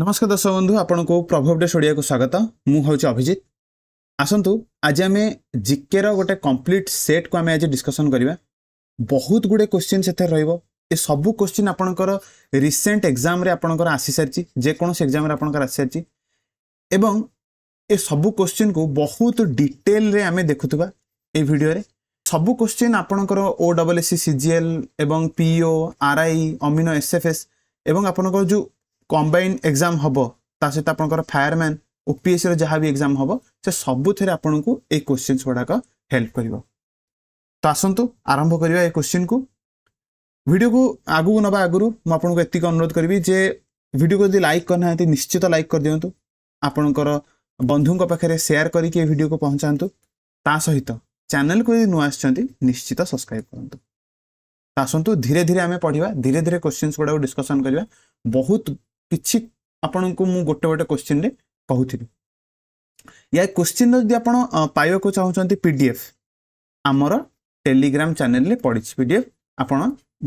নমস্কার দর্শক বন্ধু আপনার প্রভাব ডে ওড়িয়া স্বাগত মু হচ্ছে অভিজিৎ আসন্তু আজ আমি জিকের গোটে কমপ্লিট সেট কু আমি আজ ডিসকসন করা বহুত গুড়ে কোশ্চিন সেথে রহব এ সবু কোশ্চিন আপনার রিসেন্ট এক্সামে আপনার আসি সারিছি যেকোন এক্সামে আপনার আসি সারিছি এবং এ সবু কোশ্চিন কু বহুত ডিটেলরে আমি দেখুবা এই ভিডিওরে সবু কোশ্চিন আপনার ও ডবল এসি সিজিএল এবং পিও আরআই অমিনো এসএফএস এবং আপনার যে କମ୍ବାଇନ୍ ଏକ୍ଜାମ୍ ହେବ ତା ସହିତ ଆପଣଙ୍କର ଫାୟାରମ୍ୟାନ୍ ଓପିଏସ୍ସିର ଯାହା ବି ଏକ୍ଜାମ୍ ହେବ ସେ ସବୁଥିରେ ଆପଣଙ୍କୁ ଏଇ କୋଶ୍ଚିନ୍ସ ଗୁଡ଼ାକ ହେଲ୍ପ କରିବ ତ ଆସନ୍ତୁ ଆରମ୍ଭ କରିବା ଏ କୋଶ୍ଚିନ୍କୁ ଭିଡ଼ିଓକୁ ଆଗକୁ ନେବା ଆଗରୁ ମୁଁ ଆପଣଙ୍କୁ ଏତିକି ଅନୁରୋଧ କରିବି ଯେ ଭିଡ଼ିଓକୁ ଯଦି ଲାଇକ୍ କରିନାହାନ୍ତି ନିଶ୍ଚିତ ଲାଇକ୍ କରିଦିଅନ୍ତୁ ଆପଣଙ୍କର ବନ୍ଧୁଙ୍କ ପାଖରେ ସେୟାର କରିକି ଏ ଭିଡ଼ିଓକୁ ପହଞ୍ଚାନ୍ତୁ ତା ସହିତ ଚ୍ୟାନେଲକୁ ଯଦି ନୂଆ ଆସିଛନ୍ତି ନିଶ୍ଚିତ ସବସ୍କ୍ରାଇବ୍ କରନ୍ତୁ ତା ଆସନ୍ତୁ ଧୀରେ ଧୀରେ ଆମେ ପଢ଼ିବା ଧୀରେ ଧୀରେ କୋଶ୍ଚିନ୍ସ ଗୁଡ଼ାକୁ ଡିସ୍କସନ୍ କରିବା ବହୁତ କିଛି ଆପଣଙ୍କୁ ମୁଁ ଗୋଟେ ଗୋଟେ କୋଶ୍ଚିନ୍ରେ କହୁଥିଲି ୟା କୋଶ୍ଚିନ୍ର ଯଦି ଆପଣ ପାଇବାକୁ ଚାହୁଁଛନ୍ତି ପି ଡି ଏଫ୍ ଆମର ଟେଲିଗ୍ରାମ ଚ୍ୟାନେଲରେ ପଡ଼ିଛି ପି ଡି ଏଫ୍ ଆପଣ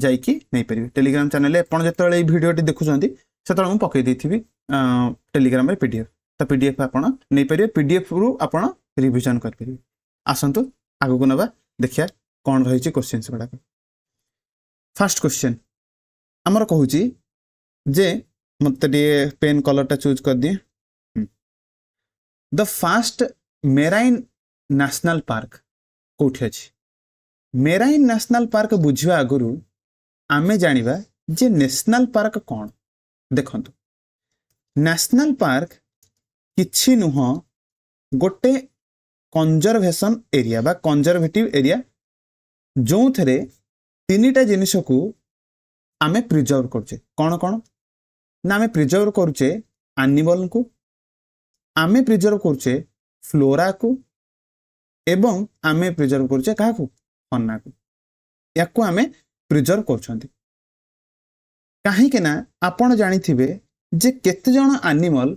ଯାଇକି ନେଇପାରିବେ ଟେଲିଗ୍ରାମ ଚ୍ୟାନେଲରେ ଆପଣ ଯେତେବେଳେ ଏଇ ଭିଡ଼ିଓଟି ଦେଖୁଛନ୍ତି ସେତେବେଳେ ମୁଁ ପକେଇ ଦେଇଥିବି ଟେଲିଗ୍ରାମରେ ପି ଡି ଏଫ୍ ତ ପି ଡି ଏଫ୍ ଆପଣ ନେଇପାରିବେ ପି ଡି ଏଫ୍ରୁ ଆପଣ ରିଭିଜନ୍ କରିପାରିବେ ଆସନ୍ତୁ ଆଗକୁ ନେବା ଦେଖିବା କ'ଣ ରହିଛି କୋଶ୍ଚିନ୍ସ ଗୁଡ଼ାକ ଫାର୍ଷ୍ଟ କୋଶ୍ଚିନ୍ ଆମର କହୁଛି ଯେ मतलब ये पेन कलर टा चूज कर दिए the first marine national park କେଉଁଠି ଅଛି ମେରାଇନ୍ ନ୍ୟାସନାଲ୍ ପାର୍କ ବୁଝିବା ଆଗରୁ ଆମେ ଜାଣିବା ଯେ ନ୍ୟାସନାଲ୍ ପାର୍କ କ'ଣ ଦେଖନ୍ତୁ ନ୍ୟାସନାଲ୍ ପାର୍କ କିଛି ନୁହଁ ଗୋଟେ କଞ୍ଜରଭେସନ୍ ଏରିଆ ବା କଞ୍ଜରଭେଟିଭ୍ ଏରିଆ ଯେଉଁଥିରେ ତିନିଟା ଜିନିଷକୁ ଆମେ ପ୍ରିଜର୍ଭ କରୁଛେ କ'ଣ କ'ଣ ନା ଆମେ ପ୍ରିଜର୍ଭ କରୁଛେ ଆନିମଲ୍କୁ ଆମେ ପ୍ରିଜର୍ଭ କରୁଛେ ଫ୍ଲୋରାକୁ ଏବଂ ଆମେ ପ୍ରିଜର୍ଭ କରୁଛେ କାହାକୁ ଅନ୍ନାକୁ ୟାକୁ ଆମେ ପ୍ରିଜର୍ଭ କରୁଛନ୍ତି କାହିଁକି ନା ଆପଣ ଜାଣିଥିବେ ଯେ କେତେଜଣ ଆନିମଲ୍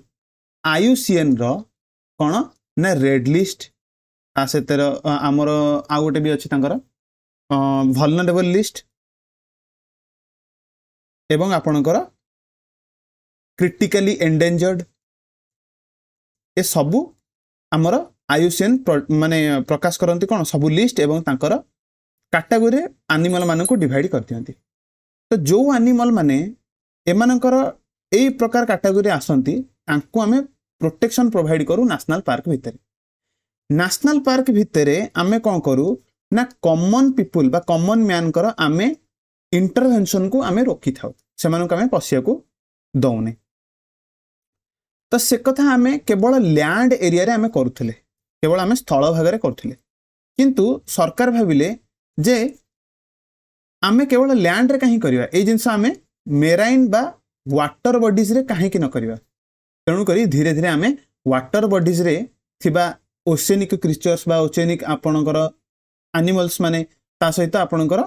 ଆୟୁସିଏନ୍ର କ'ଣ ନା ରେଡ୍ ଲିଷ୍ଟ ତା ସହିତ ଆମର ଆଉ ଗୋଟେ ବି ଅଛି ତାଙ୍କର ଭଲନେବଲ୍ ଲିଷ୍ଟ ଏବଂ ଆପଣଙ୍କର କ୍ରିଟିକାଲି ଏଣ୍ଡେଞ୍ଜର୍ଡ ଏସବୁ ଆମର ଆୟୁସିଏନ୍ ମାନେ ପ୍ରକାଶ କରନ୍ତି କ'ଣ ସବୁ ଲିଷ୍ଟ ଏବଂ ତାଙ୍କର କାଟାଗୋରିରେ ଆନିମଲ୍ମାନଙ୍କୁ ଡିଭାଇଡ଼ କରିଦିଅନ୍ତି ତ ଯେଉଁ ଆନିମଲ୍ମାନେ ଏମାନଙ୍କର ଏଇ ପ୍ରକାର କାଟାଗୋରିରେ ଆସନ୍ତି ତାଙ୍କୁ ଆମେ ପ୍ରୋଟେକ୍ସନ୍ ପ୍ରୋଭାଇଡ଼ କରୁ ନ୍ୟାସନାଲ୍ ପାର୍କ ଭିତରେ ନ୍ୟାସନାଲ୍ ପାର୍କ ଭିତରେ ଆମେ କ'ଣ କରୁ ନା କମନ୍ ପିପୁଲ୍ ବା କମନ୍ ମ୍ୟାନ୍ଙ୍କର ଆମେ ଇଣ୍ଟରଭେନସନ୍କୁ ଆମେ ରୋକିଥାଉ ସେମାନଙ୍କୁ ଆମେ ପଶିବାକୁ ଦଉନି ତ ସେ କଥା ଆମେ କେବଳ ଲ୍ୟାଣ୍ଡ ଏରିଆରେ ଆମେ କରୁଥିଲେ କେବଳ ଆମେ ସ୍ଥଳ ଭାଗରେ କରୁଥିଲେ କିନ୍ତୁ ସରକାର ଭାବିଲେ ଯେ ଆମେ କେବଳ ଲ୍ୟାଣ୍ଡରେ କାହିଁ କରିବା ଏଇ ଜିନିଷ ଆମେ ମେରାଇନ୍ ବା ୱାଟର ବଡିଜରେ କାହିଁକି ନ କରିବା ତେଣୁକରି ଧୀରେ ଧୀରେ ଆମେ ୱାଟର ବଡିଜରେ ଥିବା ଓସେନିକ କ୍ରିଚର୍ସ ବା ଓସେନିକ ଆପଣଙ୍କର ଆନିମଲ୍ସ ମାନେ ତା ସହିତ ଆପଣଙ୍କର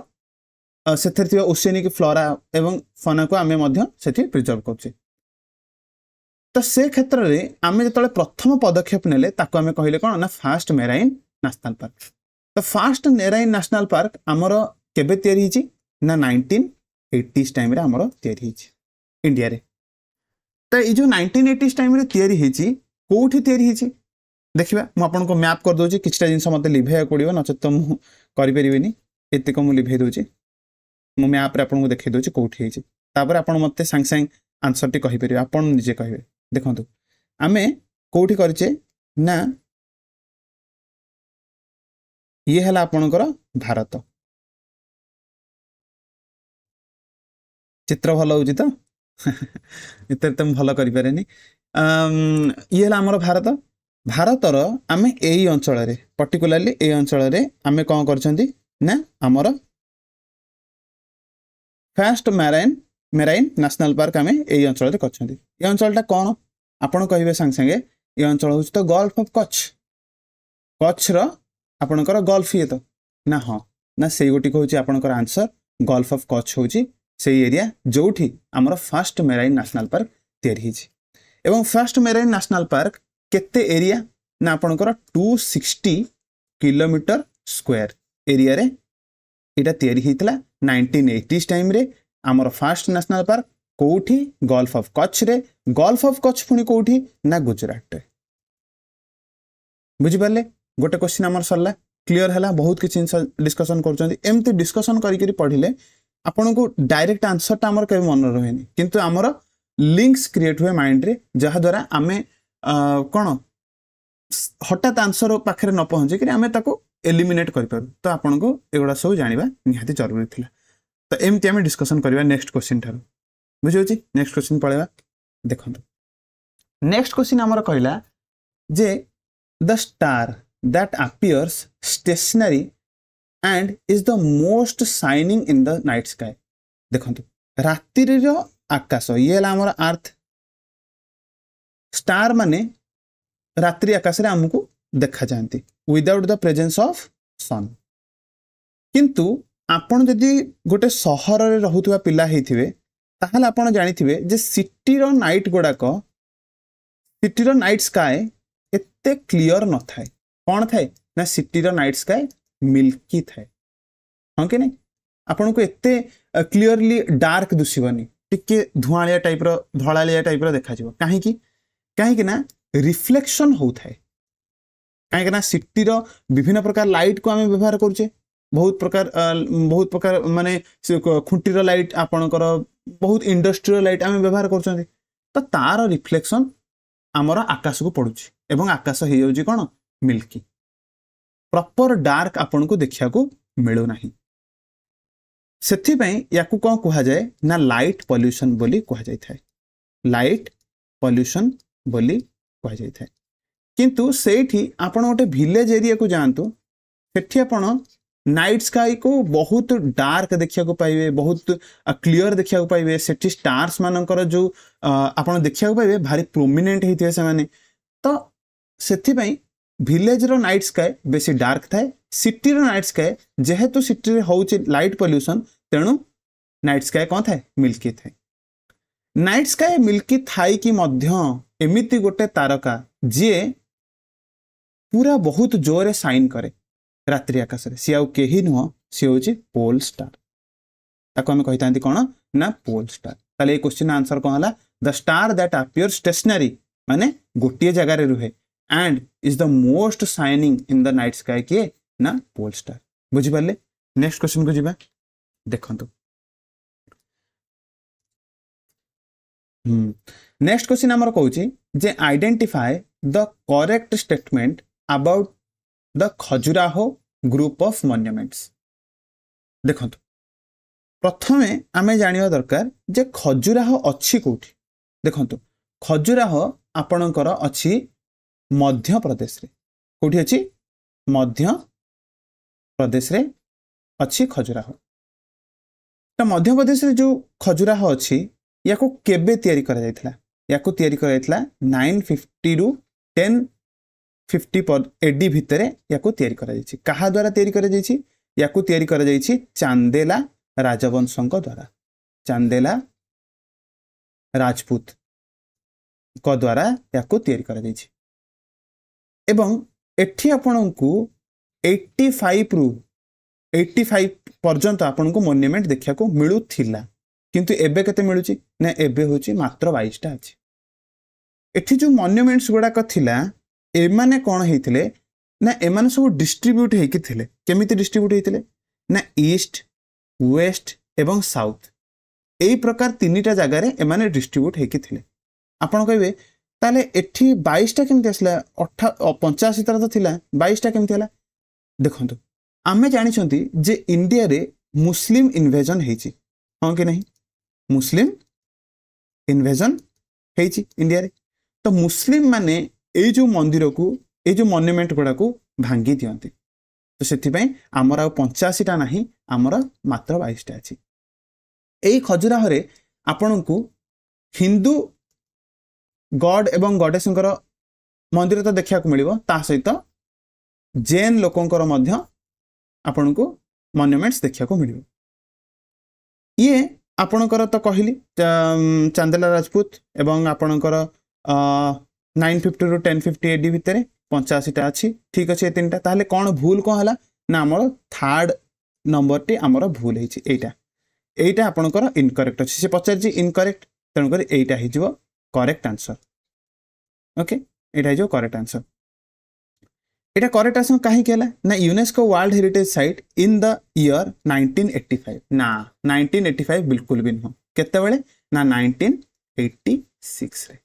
ସେଥିରେ ଥିବା ଓସେନିକ ଫ୍ଲୋରା ଏବଂ ଫନାକୁ ଆମେ ମଧ୍ୟ ସେଠି ପ୍ରିଜର୍ଭ କରୁଛେ ତ ସେ କ୍ଷେତ୍ରରେ ଆମେ ଯେତେବେଳେ ପ୍ରଥମ ପଦକ୍ଷେପ ନେଲେ ତାକୁ ଆମେ କହିଲେ କ'ଣ ନା ଫାଷ୍ଟ ମେରାଇନ୍ ନ୍ୟାସନାଲ୍ ପାର୍କ ତ ଫାଷ୍ଟ ମେରାଇନ୍ ନ୍ୟାସନାଲ୍ ପାର୍କ ଆମର କେବେ ତିଆରି ହେଇଛି ନା ନାଇନଟିନ୍ ଏଇଟିଜ୍ ଟାଇମ୍ରେ ଆମର ତିଆରି ହେଇଛି ଇଣ୍ଡିଆରେ ତ ଏଇ ଯେଉଁ ନାଇନଟିନ୍ ଏଇଟିଜ୍ ଟାଇମ୍ରେ ତିଆରି ହେଇଛି କେଉଁଠି ତିଆରି ହେଇଛି ଦେଖିବା ମୁଁ ଆପଣଙ୍କୁ ମ୍ୟାପ୍ କରିଦେଉଛି କିଛିଟା ଜିନିଷ ମୋତେ ଲିଭେଇବାକୁ ପଡ଼ିବ ନଚେତ ମୁଁ କରିପାରିବିନି ଏତିକ ମୁଁ ଲିଭେଇ ଦେଉଛି ମୁଁ ମ୍ୟାପ୍ରେ ଆପଣଙ୍କୁ ଦେଖେଇ ଦେଉଛି କେଉଁଠି ହେଇଛି ତାପରେ ଆପଣ ମୋତେ ସାଙ୍ଗେ ସାଙ୍ଗେ ଆନ୍ସର୍ଟି କହିପାରିବେ ଆପଣ ନିଜେ କହିବେ ଦେଖନ୍ତୁ ଆମେ କେଉଁଠି କରିଛେ ନା ଇଏ ହେଲା ଆପଣଙ୍କର ଭାରତ ଚିତ୍ର ଭଲ ହେଉଛି ତ ଏତେ ତ ମୁଁ ଭଲ କରିପାରେନି ଇଏ ହେଲା ଆମର ଭାରତ ଭାରତର ଆମେ ଏଇ ଅଞ୍ଚଳରେ ପର୍ଟିକୁଲାରଲି ଏଇ ଅଞ୍ଚଳରେ ଆମେ କ'ଣ କରିଛନ୍ତି ନା ଆମର first marine marine national park ଆମେ ଏଇ ଅଞ୍ଚଳରେ କରିଛନ୍ତି ଏ ଅଞ୍ଚଳଟା କ'ଣ ଆପଣ କହିବେ ସାଙ୍ଗେ ସାଙ୍ଗେ ଏ ଅଞ୍ଚଳ ହେଉଛି ତ ଗଲ୍ଫ ଅଫ୍ କଚ୍ଛ କଚ୍ଛର ଆପଣଙ୍କର ଗଲ୍ଫ ଇଏ ତ ନା ହଁ ନା ସେଇ ଗୋଟିକ ହେଉଛି ଆପଣଙ୍କର ଆନ୍ସର ଗଲ୍ଫ ଅଫ୍ କଚ୍ଛ ହେଉଛି ସେଇ ଏରିଆ ଯେଉଁଠି ଆମର ଫାର୍ଷ୍ଟ ମେରାଇନ୍ ନ୍ୟାସନାଲ୍ ପାର୍କ ତିଆରି ହେଇଛି ଏବଂ ଫାର୍ଷ୍ଟ ମେରାଇନ୍ ନ୍ୟାସନାଲ୍ ପାର୍କ କେତେ ଏରିଆ ନା ଆପଣଙ୍କର ଟୁ ସିକ୍ସଟି କିଲୋମିଟର ସ୍କୋୟାର ଏରିଆରେ ଏଇଟା ତିଆରି ହେଇଥିଲା ନାଇଣ୍ଟିନ୍ ଏଇଟିଜ୍ ଟାଇମ୍ରେ ଆମର ଫାର୍ଷ୍ଟ ନ୍ୟାସନାଲ୍ ପାର୍କ କୋଉଠି ଗଲ୍ଫ ଅଫ୍ କଚ୍ଛରେ ଗଲ୍ଫ ଅଫ୍ କଚ୍ଛ ପୁଣି କୋଉଠି ନା ଗୁଜୁରାଟରେ ବୁଝିପାରିଲେ ଗୋଟେ କ୍ୱେଶ୍ଚିନ୍ ଆମର ସରିଲା କ୍ଲିଅର ହେଲା ବହୁତ କିଛି ଜିନିଷ ଡିସ୍କସନ୍ କରୁଛନ୍ତି ଏମିତି ଡିସ୍କସନ୍ କରିକି ପଢ଼ିଲେ ଆପଣଙ୍କୁ ଡାଇରେକ୍ଟ ଆନ୍ସରଟା ଆମର କେବେ ମନେ ରୁହେନି କିନ୍ତୁ ଆମର ଲିଙ୍କସ୍ କ୍ରିଏଟ୍ ହୁଏ ମାଇଣ୍ଡରେ ଯାହାଦ୍ୱାରା ଆମେ କ'ଣ ହଠାତ୍ ଆନ୍ସର ପାଖରେ ନ ପହଞ୍ଚିକିରି ଆମେ ତାକୁ ଏଲିମିନେଟ୍ କରିପାରୁ ତ ଆପଣଙ୍କୁ ଏଗୁଡ଼ା ସବୁ ଜାଣିବା ନିହାତି ଜରୁରୀ ଥିଲା ତ ଏମିତି ଆମେ ଡିସ୍କସନ୍ କରିବା ନେକ୍ସଟ କ୍ୱେଶ୍ଚିନ୍ ଠାରୁ ବୁଝିହେଉଛି ନେକ୍ସଟ କ୍ୱେଶ୍ଚିନ୍ ପଳେଇବା ଦେଖନ୍ତୁ ନେକ୍ସଟ କ୍ୱେଶ୍ଚିନ୍ ଆମର କହିଲା ଯେ the star that appears stationary and is the most shining in the night sky ଦେଖନ୍ତୁ ରାତିର ଆକାଶ ଇଏ ହେଲା ଆମର ଆର୍ଥ ଷ୍ଟାର ମାନେ ରାତ୍ରି ଆକାଶରେ ଆମକୁ ଦେଖାଯାଆନ୍ତି without the presence of sun କିନ୍ତୁ ଆପଣ ଯଦି ଗୋଟେ ସହରରେ ରହୁଥିବା ପିଲା ହେଇଥିବେ ताल आप जानते हैं जे सीटर नाइट गुड़ाक सीटर नाइट स्काए एत क्लीअर न थाए कौन थाए ना सीटर नाइट स्काए मिल्की थाए हाँ कि नहीं आपत क्लीअरली डार्क दूसवन टी धूआलिया टाइप रलालिया टाइप रखा कहीं कहीं रिफ्लेक्शन हो कहीं सीटर विभिन्न प्रकार लाइट को आम व्यवहार करुचे बहुत प्रकार बहुत प्रकार मानने खुंटीर लाइट आपणकर बहुत इंडस्ट्रियल लाइट आम व्यवहार कर तार रिफ्लेक्शन आमर आकाश को पड़ी आकाश हो जाए कौन मिल्की प्रपर डार्क आपण को देखा मिलूना से कौन कह जाए ना लाइट पल्यूशन कह जाए लाइट पल्यूशन कह जाए कि आप गोटे भिलेज एरिया को जातु से नाइट स्काई को बहुत डार्क देखा पाइबे बहुत क्लीयर देखा पाइबे से स्टार्स मान जो आप देखा पाइबे भारी प्रोमिनेंट होते हैं तो से भिलेजर नाइट स्काए बेस डार्क थाए सीटर नाइट स्काए जेहेतु सिटी हो लाइट पल्यूशन तेणु नाइट स्काए कौन था मिल्की थाए नाइट स्काए मिल्की थाई कि एमती गोटे तारका जी पूरा बहुत जोर साइन कै रात्रि आकाश में सी आई नुह सी हूँ पोल स्टार ताकूम कही था कौन ना पोल स्टार ये क्वेश्चन आंसर कौन है the star that appears stationary मान गोटे जगार रुहे and is the most shining in the night sky किए ना पोल स्टार बुझिपारे नेक्स्ट क्वेश्चन को जी देख नेक्स्ट क्वेश्चन आम कौन जे identify the correct statement about the Khajuraho group of monuments ଦେଖନ୍ତୁ ପ୍ରଥମେ ଆମେ ଜାଣିବା ଦରକାର ଯେ ଖଜୁରାହ ଅଛି କେଉଁଠି ଦେଖନ୍ତୁ ଖଜୁରାହ ଆପଣଙ୍କର ଅଛି ମଧ୍ୟପ୍ରଦେଶରେ କେଉଁଠି ଅଛି ମଧ୍ୟପ୍ରଦେଶରେ ଅଛି ଖଜୁରାହ ତ ମଧ୍ୟପ୍ରଦେଶରେ ଯେଉଁ ଖଜୁରାହ ଅଛି ୟାକୁ କେବେ ତିଆରି କରାଯାଇଥିଲା ୟାକୁ ତିଆରି କରାଯାଇଥିଲା ନାଇନ୍ ଫିଫ୍ଟିରୁ ଟେନ୍ ଫିଫ୍ଟି ପର୍ ଏ ଡି ଭିତରେ ୟାକୁ ତିଆରି କରାଯାଇଛି କାହା ଦ୍ୱାରା ତିଆରି କରାଯାଇଛି ୟାକୁ ତିଆରି କରାଯାଇଛି ଚାନ୍ଦେଲା ରାଜବଂଶଙ୍କ ଦ୍ୱାରା ଚାନ୍ଦେଲା ରାଜପୁତଙ୍କ ଦ୍ୱାରା ୟାକୁ ତିଆରି କରାଯାଇଛି ଏବଂ ଏଠି ଆପଣଙ୍କୁ ଏଇଟି ଫାଇଭ୍ରୁ ଏଇଟି ଫାଇଭ୍ ପର୍ଯ୍ୟନ୍ତ ଆପଣଙ୍କୁ ମନ୍ୟୁମେଣ୍ଟ ଦେଖିବାକୁ ମିଳୁଥିଲା କିନ୍ତୁ ଏବେ କେତେ ମିଳୁଛି ନା ଏବେ ହେଉଛି ମାତ୍ର ବାଇଶଟା ଅଛି ଏଠି ଯେଉଁ ମନ୍ୟୁମେଣ୍ଟସ୍ ଗୁଡ଼ାକ ଥିଲା ଏମାନେ କ'ଣ ହେଇଥିଲେ ନା ଏମାନେ ସବୁ ଡିଷ୍ଟ୍ରିବ୍ୟୁଟ୍ ହେଇକି ଥିଲେ କେମିତି ଡିଷ୍ଟ୍ରିବ୍ୟୁଟ୍ ହେଇଥିଲେ ନା ଇଷ୍ଟ ୱେଷ୍ଟ ଏବଂ ସାଉଥ୍ ଏଇ ପ୍ରକାର ତିନିଟା ଜାଗାରେ ଏମାନେ ଡିଷ୍ଟ୍ରିବ୍ୟୁଟ୍ ହେଇକି ଥିଲେ ଆପଣ କହିବେ ତାହେଲେ ଏଠି ବାଇଶଟା କେମିତି ଆସିଲା ଅଠା ପଞ୍ଚାଅଶୀଟା ତ ଥିଲା ବାଇଶଟା କେମିତି ହେଲା ଦେଖନ୍ତୁ ଆମେ ଜାଣିଛନ୍ତି ଯେ ଇଣ୍ଡିଆରେ ମୁସଲିମ୍ ଇନଭେଜନ୍ ହେଇଛି ହଁ କି ନାହିଁ ମୁସଲିମ ଇନଭେଜନ୍ ହେଇଛି ଇଣ୍ଡିଆରେ ତ ମୁସଲିମ୍ ମାନେ ଏଇ ଯେଉଁ ମନ୍ଦିରକୁ ଏଇ ଯେଉଁ ମନ୍ୟୁମେଣ୍ଟ ଗୁଡ଼ାକୁ ଭାଙ୍ଗି ଦିଅନ୍ତି ତ ସେଥିପାଇଁ ଆମର ଆଉ ପଞ୍ଚାଅଶୀଟା ନାହିଁ ଆମର ମାତ୍ର ବାଇଶଟା ଅଛି ଏଇ ଖଜୁରାହରେ ଆପଣଙ୍କୁ ହିନ୍ଦୁ ଗଡ୍ ଏବଂ ଗଡ଼େଶଙ୍କର ମନ୍ଦିର ତ ଦେଖିବାକୁ ମିଳିବ ତା ସହିତ ଜେନ୍ ଲୋକଙ୍କର ମଧ୍ୟ ଆପଣଙ୍କୁ ମନ୍ୟୁମେଣ୍ଟସ୍ ଦେଖିବାକୁ ମିଳିବ ଇଏ ଆପଣଙ୍କର ତ କହିଲି ଚାନ୍ଦେଲା ରାଜପୁତ ଏବଂ ଆପଣଙ୍କର নাইন ফিফটিরু টেন ফিফটি এডি ভিতরে পঞ্চাশিটা ଅଛି ঠিক ଅଛି ଏ ତିନିଟା ତାହେଲେ କ'ଣ ଭୁଲ କ'ଣ ହେଲା ନା ଆମର ଥାର୍ଡ଼ ନମ୍ବରଟି ଆମର ଭୁଲ ହେଇଛି ଏଇଟା ଏଇଟା ଆପଣଙ୍କର ଇନକରେକ୍ଟ ଅଛି ସେ ପଚାରିଛି ଇନକରେକ୍ଟ ତେଣୁକରି ଏଇଟା ହେଇଯିବ କରେକ୍ଟ ଆନ୍ସର ଓକେ ଏଇଟା ହେଇଯିବ କରେକ୍ଟ ଆନ୍ସର এটা করেক্ট আসন কাহি কেলা না UNESCO World Heritage Site in the year 1985 না 1985 বিলকুল বি নহ কেতবেলে না 1986 রে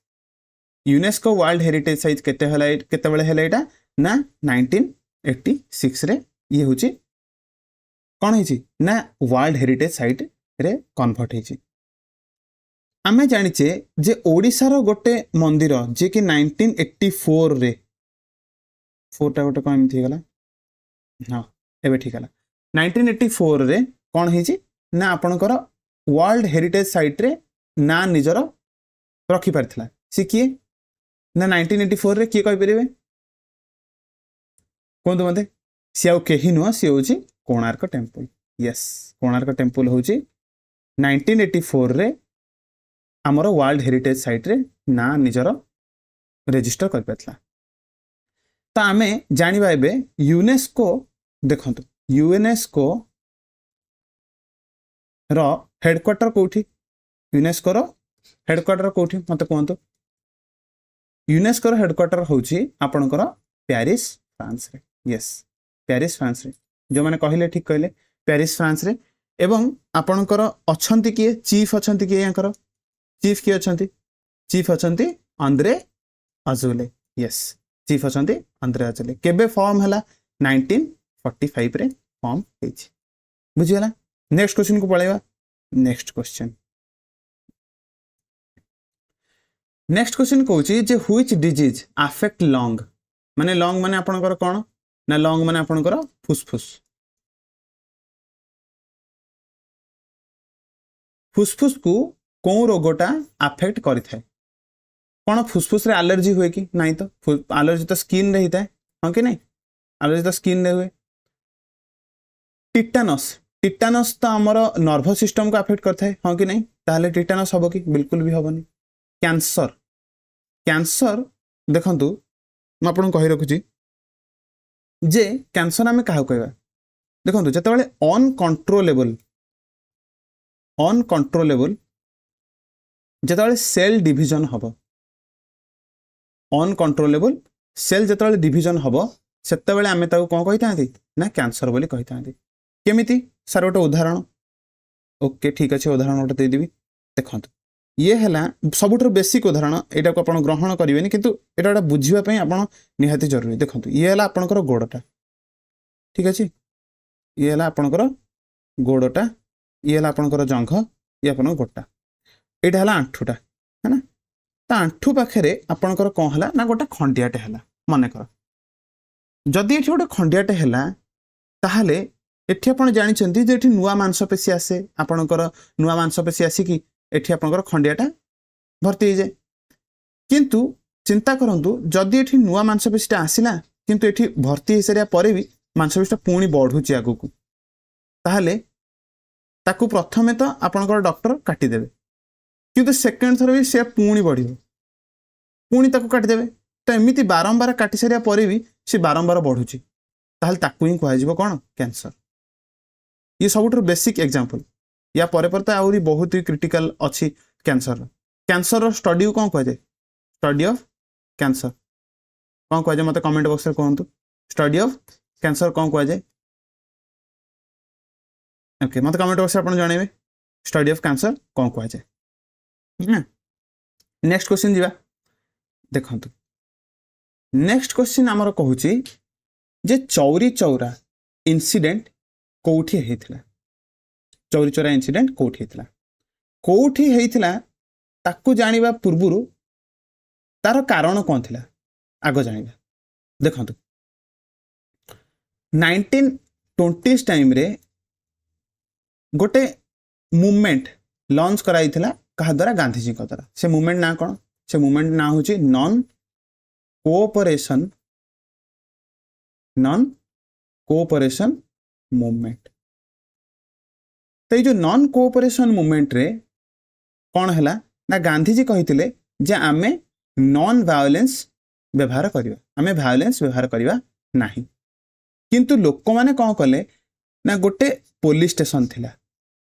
ୟୁନେସ୍କୋ ୱାର୍ଲଡ ହେରିଟେଜ୍ ସାଇଟ୍ କେତେ ହେଲା କେତେବେଳେ ହେଲା ଏଇଟା ନା ନାଇନଟିନ୍ ଏଇଟି ସିକ୍ସରେ ଇଏ ହେଉଛି କ'ଣ ହେଇଛି ନା ୱାର୍ଲଡ ହେରିଟେଜ୍ ସାଇଟ୍ରେ କନଭର୍ଟ ହେଇଛି ଆମେ ଜାଣିଛେ ଯେ ଓଡ଼ିଶାର ଗୋଟେ ମନ୍ଦିର ଯିଏକି ନାଇନଟିନ୍ ଏଇଟି ଫୋର୍ରେ ଫୋର୍ଟା ଗୋଟେ କ'ଣ ଏମିତି ହେଇଗଲା ହଁ ଏବେ ଠିକ୍ ହେଲା ନାଇନଟିନ୍ ଏଇଟି ଫୋର୍ରେ କ'ଣ ହେଇଛି ନା ଆପଣଙ୍କର ୱାର୍ଲଡ ହେରିଟେଜ୍ ସାଇଟ୍ରେ ନାଁ ନିଜର ରଖିପାରିଥିଲା ସେ କିଏ ନା ନାଇଣ୍ଟିନ୍ ଏଇଟି ଫୋର୍ରେ କିଏ କହିପାରିବେ କୁହନ୍ତୁ ମୋତେ ସିଏ ଆଉ କେହି ନୁହଁ ସିଏ ହେଉଛି Konark temple yes Konark temple ହେଉଛି ନାଇଣ୍ଟିନ୍ ଏଇଟି ଫୋର୍ରେ ଆମର ୱାର୍ଲଡ଼ ହେରିଟେଜ୍ ସାଇଟ୍ରେ ନାଁ ନିଜର ରେଜିଷ୍ଟର କରିପାରିଥିଲା ତ ଆମେ ଜାଣିବା ଏବେ ୟୁନେସ୍କୋ ଦେଖନ୍ତୁ ୟୁଏନ୍ଏସ୍କୋ ର ହେଡ଼କ୍ୱାର୍ଟର କେଉଁଠି ୟୁନେସ୍କୋର ହେଡ଼କ୍ୱାର୍ଟର କେଉଁଠି ମୋତେ କୁହନ୍ତୁ ୟୁନେସ୍କୋର ହେଡ଼କ୍ୱାର୍ଟର ହେଉଛି ଆପଣଙ୍କର ପ୍ୟାରିସ୍ ଫ୍ରାନ୍ସରେ ୟେସ୍ ପ୍ୟାରିସ୍ ଫ୍ରାନ୍ସରେ ଯେଉଁମାନେ କହିଲେ ଠିକ୍ କହିଲେ ପ୍ୟାରିସ୍ ଫ୍ରାନ୍ସରେ ଏବଂ ଆପଣଙ୍କର ଅଛନ୍ତି କିଏ ଚିଫ୍ ଅଛନ୍ତି କିଏ ୟାଙ୍କର ଚିଫ୍ କିଏ ଅଛନ୍ତି ଚିଫ୍ ଅଛନ୍ତି ଆନ୍ଦ୍ରେ ଅଜୁଲେ ୟେସ୍ ଚିଫ୍ ଅଛନ୍ତି ଆନ୍ଦ୍ରେ ଅଜୁଲେ କେବେ ଫର୍ମ ହେଲା ନାଇନଟିନ୍ ଫର୍ଟି ଫାଇଭ୍ରେ ଫର୍ମ ହେଇଛି ବୁଝିଗଲା ନେକ୍ସଟ କ୍ୱେଶ୍ଚିନ୍କୁ ପଳାଇବା ନେକ୍ସଟ କ୍ୱେଶ୍ଚିନ୍ ନେକ୍ସଟ କ୍ୱେଶ୍ଚିନ୍ କହୁଛି ଯେ ହ୍ୱିଚ୍ ଡିଜିଜ୍ ଆଫେକ୍ଟ ଲଙ୍ଗ ମାନେ ଲଙ୍ଗ ମାନେ ଆପଣଙ୍କର କ'ଣ ନା ଲଙ୍ଗ ମାନେ ଆପଣଙ୍କର ଫୁସ୍ଫୁସ୍ ଫୁସ୍ଫୁସ୍କୁ କେଉଁ ରୋଗଟା ଆଫେକ୍ଟ କରିଥାଏ କ'ଣ ଫୁସ୍ଫୁସ୍ରେ ଆଲର୍ଜି ହୁଏ କି ନାହିଁ ତ ଆଲର୍ଜି ତ ସ୍କିନ୍ରେ ହେଇଥାଏ ହଁ କି ନାହିଁ ଆଲର୍ଜି ତ ସ୍କିନ୍ରେ ହୁଏ ଟିଟାନସ୍ ଟିଟାନସ୍ ତ ଆମର ନର୍ଭସ୍ ସିଷ୍ଟମ୍କୁ ଆଫେକ୍ଟ କରିଥାଏ ହଁ କି ନାହିଁ ତାହେଲେ ଟିଟାନସ୍ ହେବ କି ବିଲକୁଲ ବି ହେବନି କ୍ୟାନ୍ସର କ୍ୟାନ୍ସର ଦେଖନ୍ତୁ ମୁଁ ଆପଣଙ୍କୁ କହି ରଖୁଛି ଯେ କ୍ୟାନ୍ସର ଆମେ କାହାକୁ କହିବା ଦେଖନ୍ତୁ ଯେତେବେଳେ ଅନକଣ୍ଟ୍ରୋଲେବଲ୍ ଅନକଣ୍ଟ୍ରୋଲେବଲ୍ ଯେତେବେଳେ ସେଲ୍ ଡିଭିଜନ୍ ହେବ ଅନକଣ୍ଟ୍ରୋଲେବଲ୍ ସେଲ୍ ଯେତେବେଳେ ଡିଭିଜନ୍ ହେବ ସେତେବେଳେ ଆମେ ତାକୁ କ'ଣ କହିଥାନ୍ତି ନା କ୍ୟାନ୍ସର ବୋଲି କହିଥାନ୍ତି କେମିତି ସାର୍ ଗୋଟେ ଉଦାହରଣ ଓକେ ଠିକ୍ ଅଛି ଉଦାହରଣ ଗୋଟେ ଦେଇଦେବି ଦେଖନ୍ତୁ ଇଏ ହେଲା ସବୁଠାରୁ ବେସିକ୍ ଉଦାହରଣ ଏଇଟାକୁ ଆପଣ ଗ୍ରହଣ କରିବେନି କିନ୍ତୁ ଏଇଟା ଗୋଟେ ବୁଝିବା ପାଇଁ ଆପଣ ନିହାତି ଜରୁରୀ ଦେଖନ୍ତୁ ଇଏ ହେଲା ଆପଣଙ୍କର ଗୋଡ଼ଟା ଠିକ୍ ଅଛି ଇଏ ହେଲା ଆପଣଙ୍କର ଗୋଡ଼ଟା ଇଏ ହେଲା ଆପଣଙ୍କର ଜଙ୍ଘ ଇଏ ଆପଣଙ୍କ ଗୋଟା ଏଇଟା ହେଲା ଆଣ୍ଠୁଟା ହେ ନା ତ ଆଣ୍ଠୁ ପାଖରେ ଆପଣଙ୍କର କ'ଣ ହେଲା ନା ଗୋଟେ ଖଣ୍ଡିଆଟେ ହେଲା ମନେକର ଯଦି ଏଠି ଗୋଟେ ଖଣ୍ଡିଆଟେ ହେଲା ତାହେଲେ ଏଠି ଆପଣ ଜାଣିଛନ୍ତି ଯେ ଏଠି ନୂଆ ମାଂସପେଶୀ ଆସେ ଆପଣଙ୍କର ନୂଆ ମାଂସପେଶୀ ଆସିକି ଏଠି ଆପଣଙ୍କର ଖଣ୍ଡିଆଟା ଭର୍ତ୍ତି ହେଇଯାଏ କିନ୍ତୁ ଚିନ୍ତା କରନ୍ତୁ ଯଦି ଏଠି ନୂଆ ମାଂସପେଶୀଟା ଆସିଲା କିନ୍ତୁ ଏଠି ଭର୍ତ୍ତି ହେଇସାରିବା ପରେ ବି ମାଂସପେଶୀଟା ପୁଣି ବଢ଼ୁଛି ଆଗକୁ ତାହେଲେ ତାକୁ ପ୍ରଥମେ ତ ଆପଣଙ୍କର ଡକ୍ଟର କାଟିଦେବେ କିନ୍ତୁ ସେକେଣ୍ଡ ଥର ବି ସେ ପୁଣି ବଢ଼ିବ ପୁଣି ତାକୁ କାଟିଦେବେ ତ ଏମିତି ବାରମ୍ବାର କାଟିସାରିବା ପରେ ବି ସେ ବାରମ୍ବାର ବଢ଼ୁଛି ତାହେଲେ ତାକୁ ହିଁ କୁହାଯିବ କ'ଣ କ୍ୟାନ୍ସର ଇଏ ସବୁଠାରୁ ବେସିକ୍ ଏକ୍ଜାମ୍ପଲ୍ ୟା ପରେ ପରେ ତ ଆହୁରି ବହୁତ କ୍ରିଟିକାଲ ଅଛି କ୍ୟାନ୍ସରର କ୍ୟାନ୍ସରର ଷ୍ଟଡିକୁ କ'ଣ କୁହାଯାଏ ଷ୍ଟଡି ଅଫ୍ କ୍ୟାନ୍ସର କ'ଣ କୁହାଯାଏ ମୋତେ କମେଣ୍ଟ ବକ୍ସରେ କୁହନ୍ତୁ ଷ୍ଟଡି ଅଫ୍ କ୍ୟାନ୍ସର କ'ଣ କୁହାଯାଏ ଓକେ ମୋତେ କମେଣ୍ଟ ବକ୍ସରେ ଆପଣ ଜଣେଇବେ ଷ୍ଟଡି ଅଫ୍ କ୍ୟାନ୍ସର କ'ଣ କୁହାଯାଏ ନା ନେକ୍ସଟ କ୍ୱେଶ୍ଚିନ୍ ଯିବା ଦେଖନ୍ତୁ ନେକ୍ସଟ କ୍ୱେଶ୍ଚିନ୍ ଆମର କହୁଛି ଯେ ଚୌରୀ ଚୌରା ଇନସିଡେଣ୍ଟ କେଉଁଠି ହେଇଥିଲା ଚୌରିଚୋରା ଇନସିଡେଣ୍ଟ କେଉଁଠି ହେଇଥିଲା କେଉଁଠି ହେଇଥିଲା ତାକୁ ଜାଣିବା ପୂର୍ବରୁ ତାର କାରଣ କ'ଣ ଥିଲା ଆଗ ଜାଣିବା ଦେଖନ୍ତୁ ନାଇନଟିନ୍ ଟ୍ୱେଣ୍ଟିଜ୍ ଟାଇମ୍ରେ ଗୋଟେ ମୁଭମେଣ୍ଟ ଲଞ୍ଚ କରାଯାଇଥିଲା କାହା ଦ୍ୱାରା ଗାନ୍ଧିଜୀଙ୍କ ଦ୍ୱାରା ସେ ମୁଭମେଣ୍ଟ ନାଁ କ'ଣ ସେ ମୁଭମେଣ୍ଟ ନାଁ ହେଉଛି non cooperation non cooperation movement ତ ଏଇ ଯେଉଁ ନନ୍ କୋଅପରେସନ୍ ମୁଭମେଣ୍ଟରେ କ'ଣ ହେଲା ନା ଗାନ୍ଧିଜୀ କହିଥିଲେ ଯେ ଆମେ ନନ୍ ଭାଓଲେନ୍ସ ବ୍ୟବହାର କରିବା ଆମେ ଭାଓଲେନ୍ସ ବ୍ୟବହାର କରିବା ନାହିଁ କିନ୍ତୁ ଲୋକମାନେ କ'ଣ କଲେ ନା ଗୋଟେ ପୋଲିସ୍ ଷ୍ଟେସନ୍ ଥିଲା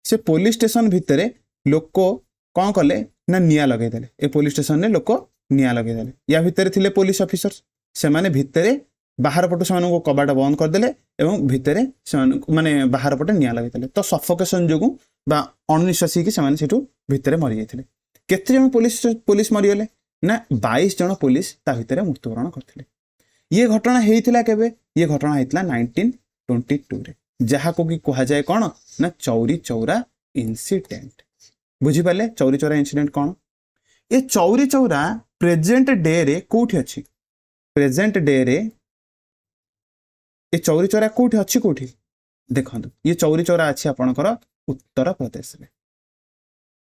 ସେ ପୋଲିସ୍ ଷ୍ଟେସନ୍ ଭିତରେ ଲୋକ କ'ଣ କଲେ ନା ନିଆଁ ଲଗାଇଦେଲେ ଏ ପୋଲିସ୍ ଷ୍ଟେସନରେ ଲୋକ ନିଆଁ ଲଗାଇଦେଲେ ୟା ଭିତରେ ଥିଲେ ପୋଲିସ୍ ଅଫିସର ସେମାନେ ଭିତରେ ବାହାର ପଟୁ ସେମାନଙ୍କୁ କବାଟ ବନ୍ଦ କରିଦେଲେ ଏବଂ ଭିତରେ ସେମାନଙ୍କୁ ମାନେ ବାହାର ପଟେ ନିଆଁ ଲଗାଇଥିଲେ ତ ସଫୋକେସନ୍ ଯୋଗୁଁ ବା ଅଣନିଶ୍ୱାସୀ ହେଇକି ସେମାନେ ସେଠୁ ଭିତରେ ମରିଯାଇଥିଲେ କେତେ ଜଣ ପୋଲିସ ପୋଲିସ ମରିଗଲେ ନା ବାଇଶ ଜଣ ପୋଲିସ ତା ଭିତରେ ମୃତ୍ୟୁବରଣ କରିଥିଲେ ଇଏ ଘଟଣା ହେଇଥିଲା କେବେ ଇଏ ଘଟଣା ହେଇଥିଲା ନାଇନଟିନ୍ ଟ୍ୱେଣ୍ଟି ଟୁରେ ଯାହାକୁ କି କୁହାଯାଏ କ'ଣ ନା ଚୌରୀ ଚୌରା ଇନ୍ସିଡେଣ୍ଟ ବୁଝିପାରିଲେ ଚୌରୀ ଚୌରା ଇନ୍ସିଡେଣ୍ଟ କ'ଣ ଏ ଚୌରୀ ଚୌରା ପ୍ରେଜେଣ୍ଟ ଡେରେ କେଉଁଠି ଅଛି ପ୍ରେଜେଣ୍ଟ ଡେରେ ଏ ଚୌରୀ ଚଉରା କେଉଁଠି ଅଛି କେଉଁଠି ଦେଖନ୍ତୁ ଇଏ ଚୌରୀ ଚଉରା ଅଛି ଆପଣଙ୍କର ଉତ୍ତରପ୍ରଦେଶରେ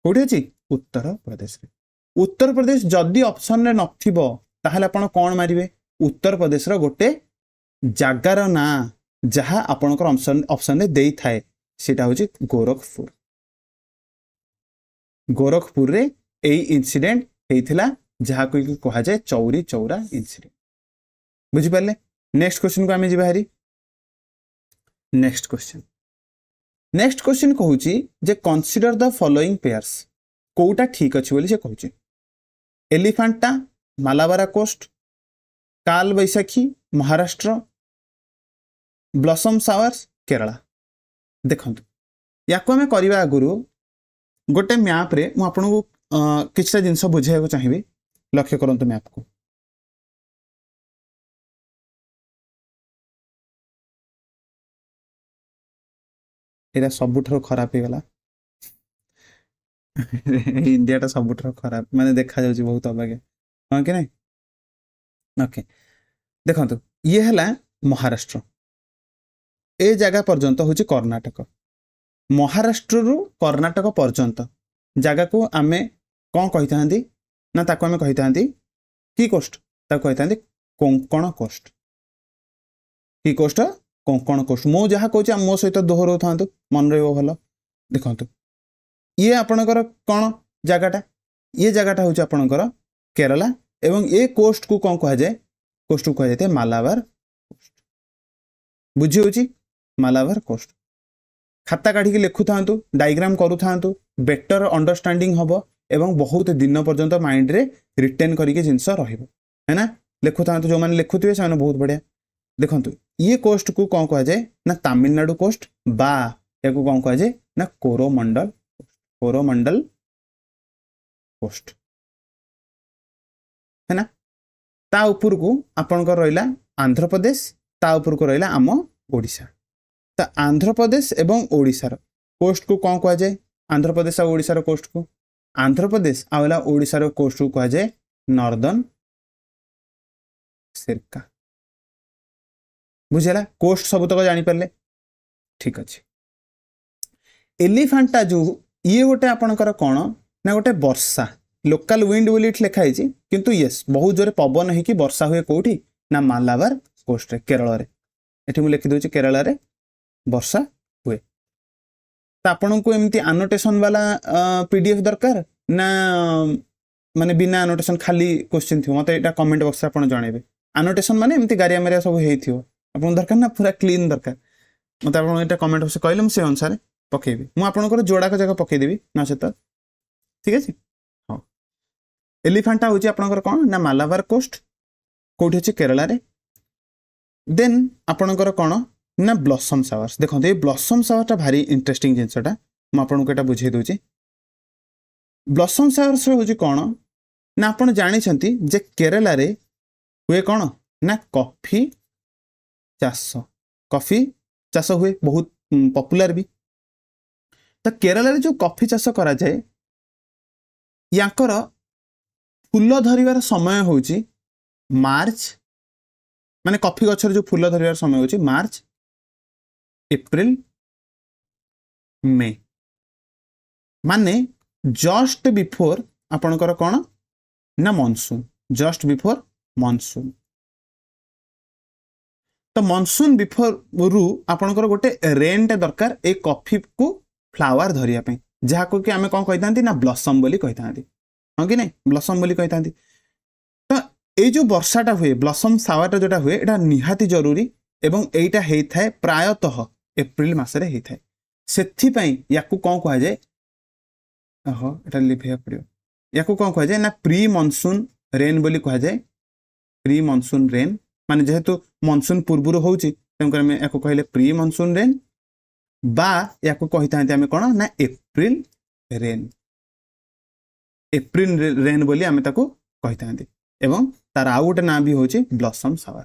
କେଉଁଠି ଅଛି ଉତ୍ତରପ୍ରଦେଶରେ ଉତ୍ତରପ୍ରଦେଶ ଯଦି ଅପସନରେ ନଥିବ ତାହେଲେ ଆପଣ କ'ଣ ମାରିବେ ଉତ୍ତରପ୍ରଦେଶର ଗୋଟେ ଜାଗାର ନାଁ ଯାହା ଆପଣଙ୍କର ଅପସନ୍ ଅପସନରେ ଦେଇଥାଏ ସେଇଟା ହେଉଛି ଗୋରଖପୁର ଗୋରଖପୁରରେ ଏଇ ଇନସିଡେଣ୍ଟ ହେଇଥିଲା ଯାହାକୁ କୁହାଯାଏ ଚୌରୀ ଚୌରା ଇନସିଡେଣ୍ଟ ବୁଝିପାରିଲେ नेक्स्ट क्वेश्चन को आम जाहरी नेक्स्ट क्वेश्चन नेक्स्ट क्वेश्चन कहे जे कनसीडर द फलोईंग पेयर्स कौटा ठीक अच्छे से कहते एलिफाटा मालावारा coast Kalbaisakhi Maharashtra blossom showers Kerala देखते याको आम करवा गोटे मैप्रे मुझे किसी जिनस बुझे चाहिए लक्ष्य करूँ मैप को ଏଇଟା ସବୁଠାରୁ ଖରାପ ହେଇଗଲା ଇଣ୍ଡିଆଟା ସବୁଠାରୁ ଖରାପ ମାନେ ଦେଖାଯାଉଛି ବହୁତ ଅବାଗେ ହଁ କି ନାହିଁ ଓକେ ଦେଖନ୍ତୁ ଇଏ ହେଲା ମହାରାଷ୍ଟ୍ର ଏ ଜାଗା ପର୍ଯ୍ୟନ୍ତ ହେଉଛି କର୍ଣ୍ଣାଟକ ମହାରାଷ୍ଟ୍ରରୁ କର୍ଣ୍ଣାଟକ ପର୍ଯ୍ୟନ୍ତ ଜାଗାକୁ ଆମେ କ'ଣ କହିଥାନ୍ତି ନା ତାକୁ ଆମେ କହିଥାନ୍ତି କି କୋଷ୍ଟ ତାକୁ କହିଥାନ୍ତି କୋଙ୍କଣ କୋଷ୍ଟ କି କୋଷ୍ଟ କ'ଣ କହୁଛୁ ମୁଁ ଯାହା କହୁଛି ମୋ ସହିତ ଦୋହରଉଥାନ୍ତୁ ମନେ ରହିବ ଭଲ ଦେଖନ୍ତୁ ଇଏ ଆପଣଙ୍କର କ'ଣ ଜାଗାଟା ଇଏ ଜାଗାଟା ହେଉଛି ଆପଣଙ୍କର କେରଲା ଏବଂ ଏ କୋଷ୍ଟକୁ କ'ଣ କୁହାଯାଏ କୋଷ୍ଟକୁ କୁହାଯାଇଥାଏ ମାଲାବାର କୋଷ୍ଟ ବୁଝି ହେଉଛି ମାଲାବାର କୋଷ୍ଟ ଖାତା କାଢ଼ିକି ଲେଖୁଥାନ୍ତୁ ଡାଇଗ୍ରାମ୍ କରୁଥାନ୍ତୁ ବେଟର୍ ଅଣ୍ଡରଷ୍ଟାଣ୍ଡିଂ ହେବ ଏବଂ ବହୁତ ଦିନ ପର୍ଯ୍ୟନ୍ତ ମାଇଣ୍ଡରେ ରିଟେନ୍ କରିକି ଜିନିଷ ରହିବ है ନା ଲେଖୁଥାନ୍ତୁ ଯେଉଁମାନେ ଲେଖୁଥିବେ ସେମାନେ ବହୁତ ବଢ଼ିଆ ଦେଖନ୍ତୁ ଇଏ କୋଷ୍ଟକୁ କ'ଣ କୁହାଯାଏ ନା ତାମିଲନାଡ଼ୁ କୋଷ୍ଟ ବା ଏହାକୁ କ'ଣ କୁହାଯାଏ ନା କୋରୋମଣ୍ଡଲ କୋରୋମଣ୍ଡଲ କୋଷ୍ଟ ହେଲା ତା ଉପରକୁ ଆପଣଙ୍କର ରହିଲା ଆନ୍ଧ୍ରପ୍ରଦେଶ ତା ଉପରକୁ ରହିଲା ଆମ ଓଡ଼ିଶା ତ ଆନ୍ଧ୍ରପ୍ରଦେଶ ଏବଂ ଓଡ଼ିଶାର କୋଷ୍ଟକୁ କ'ଣ କୁହାଯାଏ ଆନ୍ଧ୍ରପ୍ରଦେଶ ଆଉ ଓଡ଼ିଶାର କୋଷ୍ଟକୁ ଆନ୍ଧ୍ରପ୍ରଦେଶ ଆଉ ହେଲା ଓଡ଼ିଶାର କୋଷ୍ଟକୁ କୁହାଯାଏ ନର୍ଦନ ସିର୍କା ବୁଝିହେଲା କୋଷ୍ଟ ସବୁତକ ଜାଣିପାରିଲେ ଠିକ୍ ଅଛି ଏଲିଫାଣ୍ଟା ଯେଉଁ ଇଏ ଗୋଟେ ଆପଣଙ୍କର କ'ଣ ନା ଗୋଟେ ବର୍ଷା ଲୋକାଲ୍ ୱିଣ୍ଡ ବୋଲି ଏଠି ଲେଖା ହେଇଛି କିନ୍ତୁ ୟେସ୍ ବହୁତ ଜୋରେ ପବନ ହେଇକି ବର୍ଷା ହୁଏ କେଉଁଠି ନା ମାଲାବାର କୋଷ୍ଟରେ କେରଳରେ ଏଠି ମୁଁ ଲେଖିଦେଉଛି କେରଳରେ ବର୍ଷା ହୁଏ ତ ଆପଣଙ୍କୁ ଏମିତି ଆନୋଟେସନ୍ ବାଲା ପି ଡି ଏଫ୍ ଦରକାର ନା ମାନେ ବିନା ଆନୋଟେସନ୍ ଖାଲି କୋଶ୍ଚିନ୍ ଥିବ ମୋତେ ଏଇଟା କମେଣ୍ଟ ବକ୍ସରେ ଆପଣ ଜଣେଇବେ ଆନୋଟେସନ୍ ମାନେ ଏମିତି ଗାରିଆ ମାରିଆ ସବୁ ହେଇଥିବ ଆପଣଙ୍କୁ ଦରକାର ନା ପୁରା କ୍ଲିନ୍ ଦରକାର ମୋତେ ଆପଣ ଏଇଟା କମେଣ୍ଟ ବକ୍ସ କହିଲେ ମୁଁ ସେ ଅନୁସାରେ ପକେଇବି ମୁଁ ଆପଣଙ୍କର ଯୋଡ଼ାକ ଯାକ ପକେଇଦେବି ନା ସହିତ ଠିକ୍ ଅଛି ହଁ ଏଲିଫାଣ୍ଟା ହେଉଛି ଆପଣଙ୍କର କ'ଣ ନା ମାଲାବାର କୋଷ୍ଟ କେଉଁଠି ଅଛି କେରଳାରେ ଦେନ୍ ଆପଣଙ୍କର କ'ଣ ନା ବ୍ଲସମ୍ ସାୱାର୍ସ ଦେଖନ୍ତୁ ଏଇ ବ୍ଲସମ୍ ସାୱାର୍ଟା ଭାରି ଇଣ୍ଟରେଷ୍ଟିଂ ଜିନିଷଟା ମୁଁ ଆପଣଙ୍କୁ ଏଇଟା ବୁଝେଇ ଦେଉଛି ବ୍ଲସମ୍ ସାୱାର୍ସ ହେଉଛି କ'ଣ ନା ଆପଣ ଜାଣିଛନ୍ତି ଯେ କେରଳାରେ ହୁଏ କ'ଣ ନା କଫି ଚାଷ କଫି ଚାଷ ହୁଏ ବହୁତ ପପୁଲାର ବି ତ କେରଳରେ ଯେଉଁ କଫି ଚାଷ କରାଯାଏ ୟାଙ୍କର ଫୁଲ ଧରିବାର ସମୟ ହେଉଛି ମାର୍ଚ୍ଚ ମାନେ କଫି ଗଛରେ ଯେଉଁ ଫୁଲ ଧରିବାର ସମୟ ହେଉଛି ମାର୍ଚ୍ଚ ଏପ୍ରିଲ ମେ ମାନେ ଜଷ୍ଟ ବିଫୋର ଆପଣଙ୍କର କ'ଣ ନା ମନସୁନ ଜଷ୍ଟ ବିଫୋର ମନସୁନ୍ ତ ମନସୁନ୍ ବିଫୋର୍ରୁ ଆପଣଙ୍କର ଗୋଟେ ରେନ୍ଟେ ଦରକାର ଏଇ କଫିକୁ ଫ୍ଲାୱାର ଧରିବା ପାଇଁ ଯାହାକୁ କି ଆମେ କ'ଣ କହିଥାନ୍ତି ନା ବ୍ଲସମ୍ ବୋଲି କହିଥାନ୍ତି ହଁ କି ନାହିଁ ବ୍ଲସମ୍ ବୋଲି କହିଥାନ୍ତି ତ ଏଇ ଯେଉଁ ବର୍ଷାଟା ହୁଏ ବ୍ଲସମ୍ ସାୱାରଟା ଯେଉଁଟା ହୁଏ ଏଇଟା ନିହାତି ଜରୁରୀ ଏବଂ ଏଇଟା ହେଇଥାଏ ପ୍ରାୟତଃ ଏପ୍ରିଲ ମାସରେ ହେଇଥାଏ ସେଥିପାଇଁ ୟାକୁ କ'ଣ କୁହାଯାଏ ଓହ ଏଇଟା ଲିଭେଇବାକୁ ପଡ଼ିବ ୟାକୁ କ'ଣ କୁହାଯାଏ ନା ପ୍ରି ମନସୁନ୍ ରେନ୍ ବୋଲି କୁହାଯାଏ ପ୍ରି ମନସୁନ୍ ରେନ୍ मान जेहेतु मनसून पूर्व हो कहले प्रि मनसून रेन बात कौन ना एप्रिल रेन एप्रिल रेन आम कही तार आउ गोटे ना भी हूँ ब्लसम सावर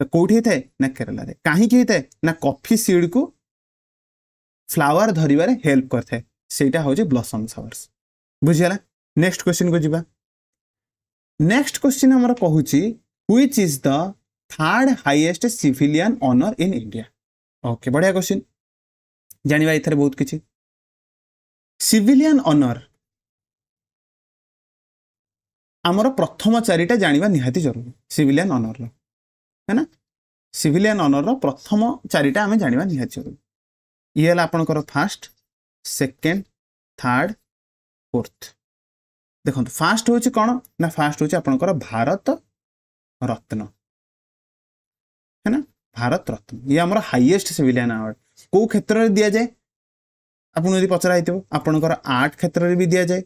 तो कौटी होता ना केरला कहीं ना कफी सीड को फ्लावर धरवे हेल्प करता है ब्लसम सावर्स बुझीगला नेक्स्ट क्वेश्चन को जी नेक्स्ट क्वेश्चन आम कहूँ which is the third highest civilian honour in India okay बढ़िया क्वेश्चन জানিবা এখানে বহুত কিছু সিভিলিয়ান অনর আমার প্রথম চারিটা জাঁয়া নিহতি জরুরি সিভিলিয়ান অনরর হ্যাঁ সিভিলিয়ান অনরর প্রথম চারিটা আমি জাঁয়া নিহতি জরুরি ইয়ে হল আপনার ফার্স্ট সেকেন্ড থার্ড ফোর্থ দেখুন ফার্স্ট হচ্ছে কোণ না ফার্স্ট হচ্ছে আপনার ভারত রত্ন है ना भारत रत्न ये आम हाइएस्ट सिविलियन आवार्ड कौ क्षेत्र में दि जाए आपको यदि पचरा ही आपणकर आर्ट क्षेत्र में भी दि जाए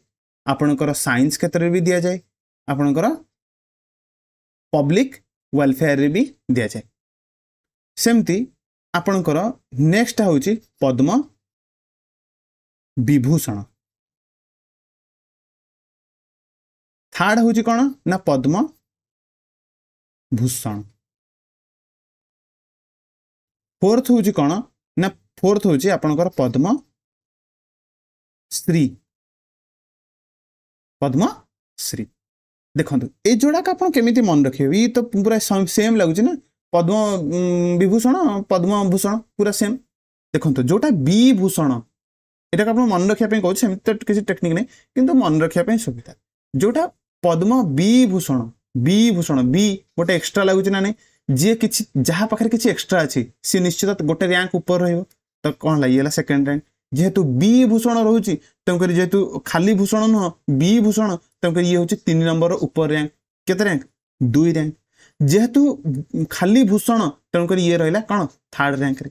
आपणकर सैंस क्षेत्र में भी दि जाए आपणकर पब्लिक व्वेलफेयर भी दि जाए सेमती आपणकर नेक्स्ट हूँ पद्म विभूषण थार्ड हूँ कौन ना पद्म भूषण ଫୋର୍ଥ ହେଉଛି କ'ଣ ନା ଫୋର୍ଥ ହେଉଛି ଆପଣଙ୍କର ପଦ୍ମ ଶ୍ରୀ ପଦ୍ମ ଶ୍ରୀ ଦେଖନ୍ତୁ ଏ ଯୋଡ଼ାକ ଆପଣ କେମିତି ମନେ ରଖିବେ ଇଏ ତ ପୁରା ସେମ୍ ଲାଗୁଛି ନା ପଦ୍ମ ବିଭୂଷଣ ପଦ୍ମଭୂଷଣ ପୁରା ସେମ୍ ଦେଖନ୍ତୁ ଯେଉଁଟା ବିଭୂଷଣ ଏଟାକୁ ଆପଣ ମନେ ରଖିବା ପାଇଁ କହୁଛି ସେମିତି ତ କିଛି ଟେକ୍ନିକ୍ ନାହିଁ କିନ୍ତୁ ମନେ ରଖିବା ପାଇଁ ସୁବିଧା ଯେଉଁଟା ପଦ୍ମ ବିଭୂଷଣ ବିଭୂଷଣ ବି ଗୋଟେ ଏକ୍ସଟ୍ରା ଲାଗୁଛି ନା ନାହିଁ जी कि जहाँ पाखे कि एक्सट्रा अच्छी सी निश्चित गोटे रैंक ऊपर रहा कौन है ये सेकेंड रैंक जेहेतु बी भूषण रोच तेणुक जेहतु खाली भूषण नुह बी भूषण तेणुक ये हूँ तीन नंबर ऊपर रैंक केत रैंक दुई रैंक जेहेतु खाली भूषण तेणुक ये रहा कौन थार्ड रैंक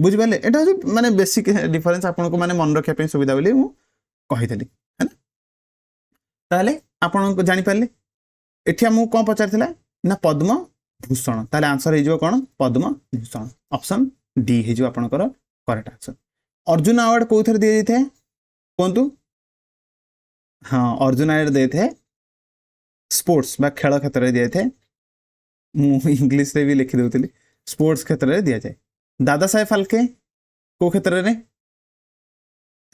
बुझिपाले यहाँ हूँ मानते बेसिक डिफरेन्स आप मन रखापी सुविधा बोली मुझे है ना तो आपण जानपारे ये मुझे कौन पचार पद्म भूषण तेल आंसर हो पद्म भूषण अप्सन डी हो करेक्ट आंसर अर्जुन आवार्ड कौ थे दि जाए कहतु हाँ अर्जुन आवार्ड दे थे स्पोर्ट्स खेल क्षेत्र में दि जाए मुंग्लीश भी लिखिदे स्पोर्ट्स क्षेत्र में दि जाए दादा साहेब फाल्के कौ क्षेत्र में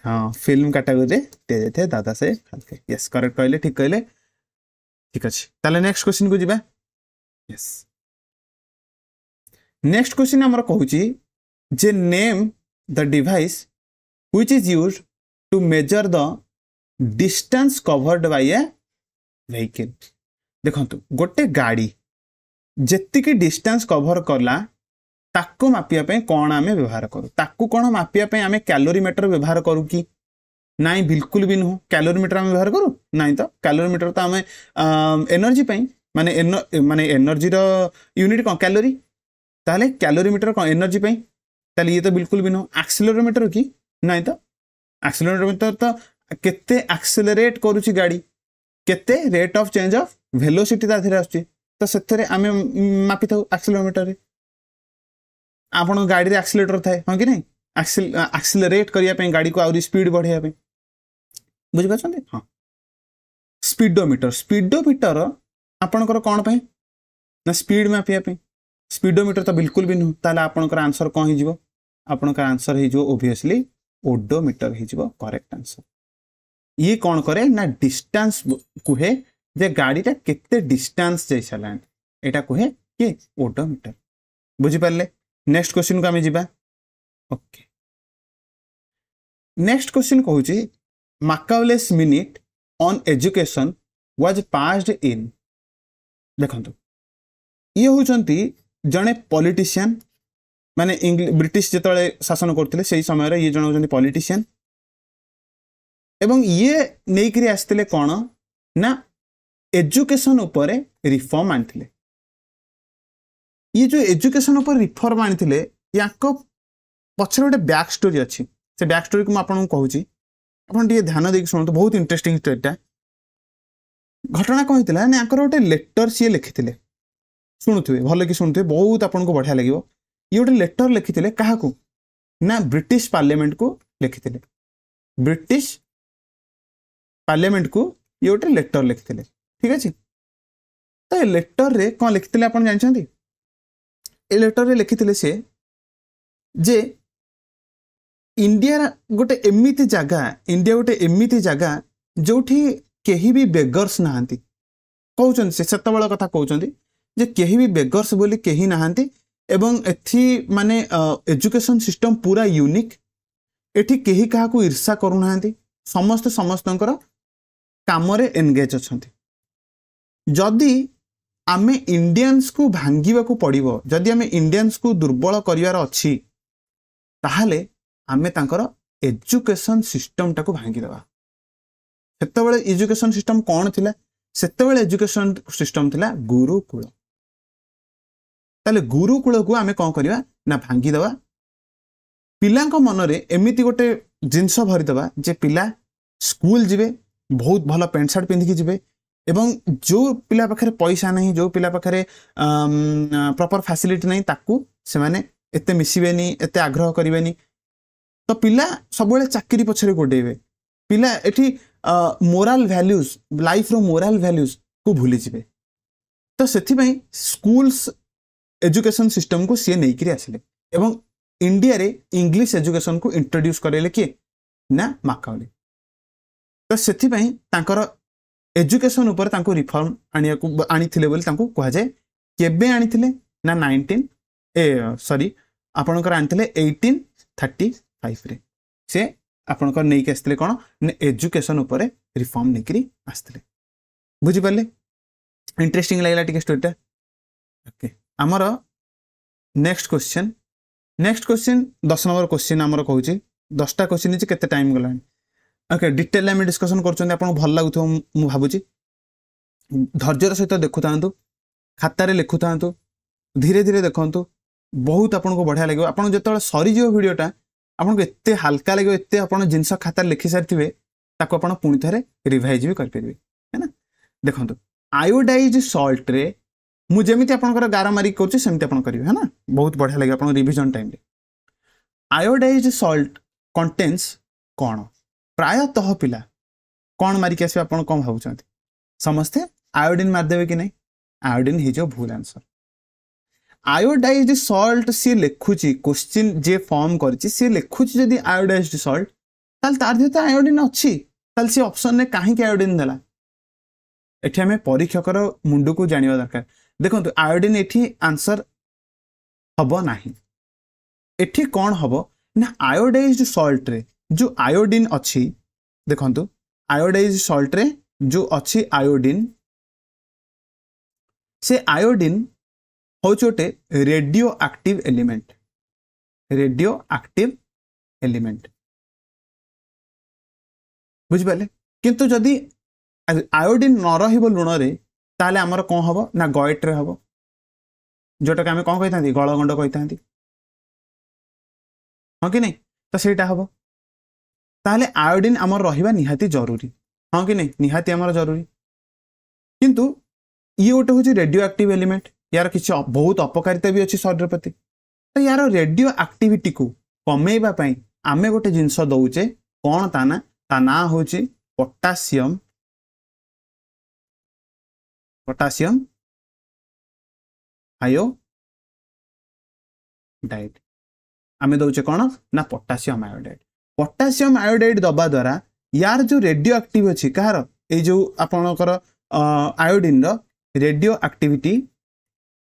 हाँ फिल्म कैटेगोरी दि जाए थे दादा साहेब फाल्के ये करेक्ट कहले ठीक कहले ठीक अच्छे तेल नेक्स्ट क्वेश्चन को जी यस ନେକ୍ସଟ କ୍ୱେଶ୍ଚିନ୍ ଆମର କହୁଛି ଯେ name the device which is use to measure the distance covered by a vehicle ଦେଖନ୍ତୁ ଗୋଟେ ଗାଡ଼ି ଯେତିକି ଡିଷ୍ଟାନ୍ସ କଭର କଲା ତାକୁ ମାପିବା ପାଇଁ କ'ଣ ଆମେ ବ୍ୟବହାର କରୁ ତାକୁ କ'ଣ ମାପିବା ପାଇଁ ଆମେ କ୍ୟାଲୋରିମିଟର ବ୍ୟବହାର କରୁ କି ନାଇଁ ବିଲକୁଲ ବି ନୁହଁ କ୍ୟାଲୋରିମିଟର ଆମେ ବ୍ୟବହାର କରୁ ନାଇଁ ତ କ୍ୟାଲୋରିମିଟର ତ ଆମେ ଏନର୍ଜି ପାଇଁ ମାନେ ମାନେ ଏନର୍ଜିର ୟୁନିଟ୍ କ'ଣ କ୍ୟାଲୋରି ताहले कैलोरीमीटर कौन एनर्जी पाई ताहले ये तो बिल्कुल भी ना एक्सेलरोमीटर की ना तो एक्सेलरोमीटर तो केते एक्सेलरेट करुच्ची गाड़ी केते rate of change of velocity ताधे आसुच्छे तो से आम मापी था एक्सेलरोमीटर आपण गाड़ी में एक्सेलेटर थाए हाँ कि ना एक्सेलरेट करने गाड़ी को आहरी स्पीड बढ़ाई बुझीपार हाँ स्पीडोमीटर स्पीडोमीटर ଆପଣଙ୍କର କ'ଣ ପାଇଁ ନା ସ୍ପିଡ୍ ମାପିବା ପାଇଁ स्पीडोमीटर तो बिल्कुल भी नुहे आपंकर आंसर कौन हो आपंकर आंसर होभिययसली ओडोमीटर हो आंसर ये कौन करे ना डिस्टेंस कहे जे गाड़ीटा केटान्स जा सारा यहाँ कहे कि ओडोमीटर बुझिपारे नेक्स्ट क्वेश्चन को आम जाके नेक्स्ट क्वेश्चन कहूँ Macaulay's minute on education was passed in देखु ये हूँ ଜଣେ ପଲିଟିସିଆନ୍ ମାନେ ବ୍ରିଟିଶ ଯେତେବେଳେ ଶାସନ କରୁଥିଲେ ସେହି ସମୟରେ ଇଏ ଜଣେ ହେଉଛନ୍ତି ପଲିଟିସିଆନ୍ ଏବଂ ଇଏ ନେଇକରି ଆସିଥିଲେ କ'ଣ ନା ଏଜୁକେସନ୍ ଉପରେ ରିଫର୍ମ ଆଣିଥିଲେ ଇଏ ଯେଉଁ ଏଜୁକେସନ୍ ଉପରେ ରିଫର୍ମ ଆଣିଥିଲେ ୟାଙ୍କ ପଛରେ ଗୋଟେ ବ୍ୟାକ୍ ଷ୍ଟୋରି ଅଛି ସେ ବ୍ୟାକ୍ ଷ୍ଟୋରିକୁ ମୁଁ ଆପଣଙ୍କୁ କହୁଛି ଆପଣ ଟିକେ ଧ୍ୟାନ ଦେଇକି ଶୁଣନ୍ତୁ ବହୁତ ଇଣ୍ଟରେଷ୍ଟିଂ ଷ୍ଟୋରିଟା ଘଟଣା କ'ଣ ହେଇଥିଲା ନା ୟାଙ୍କର ଗୋଟେ ଲେଟର୍ ସିଏ ଲେଖିଥିଲେ ଶୁଣୁଥିବେ ଭଲକି ଶୁଣୁଥିବେ ବହୁତ ଆପଣଙ୍କୁ ବଢ଼ିଆ ଲାଗିବ ଇଏ ଗୋଟେ ଲେଟର୍ ଲେଖିଥିଲେ କାହାକୁ ନା ବ୍ରିଟିଶ ପାର୍ଲିଆମେଣ୍ଟକୁ ଲେଖିଥିଲେ ବ୍ରିଟିଶ ପାର୍ଲିଆମେଣ୍ଟକୁ ଇଏ ଗୋଟେ ଲେଟର୍ ଲେଖିଥିଲେ ଠିକ୍ ଅଛି ତ ଏ ଲେଟର୍ରେ କ'ଣ ଲେଖିଥିଲେ ଆପଣ ଜାଣିଛନ୍ତି ଏ ଲେଟର୍ରେ ଲେଖିଥିଲେ ସେ ଯେ ଇଣ୍ଡିଆ ଗୋଟେ ଏମିତି ଜାଗା ଇଣ୍ଡିଆ ଗୋଟେ ଏମିତି ଜାଗା ଯେଉଁଠି କେହି ବି ବେଗର୍ସ ନାହାନ୍ତି କହୁଛନ୍ତି ସେ ସେତେବେଳେ କଥା କହୁଛନ୍ତି ଯେ କେହି ବି ବେଗର୍ସ ବୋଲି କେହି ନାହାନ୍ତି ଏବଂ ଏଠି ମାନେ ଏଜୁକେସନ୍ ସିଷ୍ଟମ୍ ପୁରା ୟୁନିକ୍ ଏଠି କେହି କାହାକୁ ଇର୍ଷା କରୁନାହାନ୍ତି ସମସ୍ତେ ସମସ୍ତଙ୍କର କାମରେ ଏନଗେଜ୍ ଅଛନ୍ତି ଯଦି ଆମେ ଇଣ୍ଡିଆନ୍ସକୁ ଭାଙ୍ଗିବାକୁ ପଡ଼ିବ ଯଦି ଆମେ ଇଣ୍ଡିଆନ୍ସକୁ ଦୁର୍ବଳ କରିବାର ଅଛି ତାହେଲେ ଆମେ ତାଙ୍କର ଏଜୁକେସନ୍ ସିଷ୍ଟମ୍ଟାକୁ ଭାଙ୍ଗିଦେବା ସେତେବେଳେ ଏଜୁକେସନ୍ ସିଷ୍ଟମ୍ କ'ଣ ଥିଲା ସେତେବେଳେ ଏଜୁକେସନ୍ ସିଷ୍ଟମ୍ ଥିଲା ଗୁରୁକୁଳ तेल गुरुकूल को आम कौन करवा भांगिद पा मनरे एमती गोटे जिनस भरीदे जे पा स्कूल जी बहुत भल पैंट सार्ट पिंधिकी जी एवं जो पिला पाखे पैसा नहीं जो पिला पाखे प्रपर फैसिलिटी नहीं ताकू एत मिसबे एत आग्रह करेनि तो पिला सब चाकरी पचर गोडे पिला ये मोराल भैल्यूज लाइफ रो मोराल भैल्यूज को भूली जाए तो से स्कूल्स এজুকেশন সিষ্টমকু সি নেইকি আসলে এবং ইন্ডিয়ারে ইংলিশ এজুকেশনকু ইন্ট্রোডিউস করাইলে কিয়ে না মাকাওলি ତ ସେଥିପାଇଁ ତାଙ୍କର ଏଜୁକେସନ୍ ଉପରେ ତାଙ୍କୁ ରିଫର୍ମ ଆଣିବାକୁ ଆଣିଥିଲେ ବୋଲି ତାଙ୍କୁ କୁହାଯାଏ କେବେ ଆଣିଥିଲେ ନା ନାଇନଟିନ୍ ଏ ସରି ଆପଣଙ୍କର ଆଣିଥିଲେ ଏଇଟିନ୍ ଥାର୍ଟି ଫାଇଭରେ ସେ ଆପଣଙ୍କର ନେଇକି ଆସିଥିଲେ କ'ଣ ନା ଏଜୁକେସନ୍ ଉପରେ ରିଫର୍ମ ନେଇକିରି ଆସିଥିଲେ ବୁଝିପାରିଲେ ଇଣ୍ଟରେଷ୍ଟିଂ ଲାଗିଲା ଟିକେ ଷ୍ଟୋରିଟା ଓକେ आमर नेक्स्ट क्वेश्चन नेक्स्ट क्वेश्चन दस नंबर क्वेश्चन आमर कहे दसटा क्वेश्चन अच्छे के टाइम गला ओके डिटेल आम डिस्कसन कर भल लगुथ मुझे भावुची ଧୈର୍ଯ୍ୟର ସହିତ ଦେଖୁଥାନ୍ତୁ ଖାତାରେ ଲେଖୁଥାନ୍ତୁ ଧୀରେ ଧୀରେ ଦେଖନ୍ତୁ ବହୁତ ଆପଣଙ୍କୁ ବଢ଼ିଆ ଲାଗିବ ଆପଣ ଯେତେବେଳେ ସରିଯିବ ଭିଡ଼ିଓଟା ଆପଣଙ୍କୁ ଏତେ ହାଲକା ଲାଗିବ ଏତେ ଆପଣ ଜିନିଷ ଖାତାରେ ଲେଖି ସାରିଥିବେ ତାକୁ ଆପଣ ପୁଣି ଥରେ ରିଭାଇଜ୍ ବି କରିପାରିବେ ହେ ନା ଦେଖନ୍ତୁ ଆୟୋଡାଇଜ୍ ସଲ୍ଟରେ मुझे आप गार मारिक कौच है ना बहुत बढ़िया लगे आप revision time iodised salt contains कौन प्रायतः पिला कौन मारिक आस भाव समस्ते आयोडिन मारिदेवे कि नहीं आयोडिन हो भूल आंसर आयोडाइज सल्ट सी लिखुची क्वेश्चन जे फर्म कर आयोडाइज सल्ट तार देह आयोडिन अच्छी सी अपसन में कहीं आयोडिन देखे परीक्षक मुंड को जानवा दरकार ଦେଖନ୍ତୁ ଆୟୋଡିନ୍ ଏଠି ଆନ୍ସର ହେବ ନାହିଁ ଏଠି କ'ଣ ହେବ ନା ଆୟୋଡାଇଜ୍ ସଲ୍ଟରେ ଯେଉଁ ଆୟୋଡିନ୍ ଅଛି ଦେଖନ୍ତୁ ଆୟୋଡାଇଜ୍ ସଲ୍ଟରେ ଯେଉଁ ଅଛି ଆୟୋଡିନ୍ ସେ ଆୟୋଡିନ୍ ହେଉଛି ଗୋଟେ radioactive element radioactive element ବୁଝିପାରିଲେ କିନ୍ତୁ ଯଦି ଆୟୋଡିନ୍ ନ ରହିବ ଲୁଣରେ ତାହେଲେ ଆମର କ'ଣ ହେବ ନା ଗଏଟ୍ରେ ହେବ ଯେଉଁଟାକି ଆମେ କ'ଣ କହିଥାନ୍ତି ଗଳଗଣ୍ଡ କହିଥାନ୍ତି ହଁ କି ନାହିଁ ତ ସେଇଟା ହେବ ତାହେଲେ ଆୟୋଡିନ୍ ଆମର ରହିବା ନିହାତି ଜରୁରୀ ହଁ କି ନାହିଁ ନିହାତି ଆମର ଜରୁରୀ କିନ୍ତୁ ଇଏ ଗୋଟେ ହେଉଛି ରେଡ଼ିଓ ଆକ୍ଟିଭ୍ ଏଲିମେଣ୍ଟ ୟାର କିଛି ବହୁତ ଅପକାରିତା ବି ଅଛି ଶରୀର ପ୍ରତି ତ ୟାର ରେଡ଼ିଓ ଆକ୍ଟିଭିଟିକୁ କମେଇବା ପାଇଁ ଆମେ ଗୋଟେ ଜିନିଷ ଦେଉଛେ କ'ଣ ତା ନା ତା ନାଁ ହେଉଛି ପଟାସିୟମ୍ पोटासियम डाइट आम दौचे कौन ना पोटासीयम आयोडाइड पोटासीयम आयोडाइड दबा द्वारा यार जो रेडियो आक्ट अच्छी कह रही जो आपणकर आयोडिन रेडियो आक्टिटी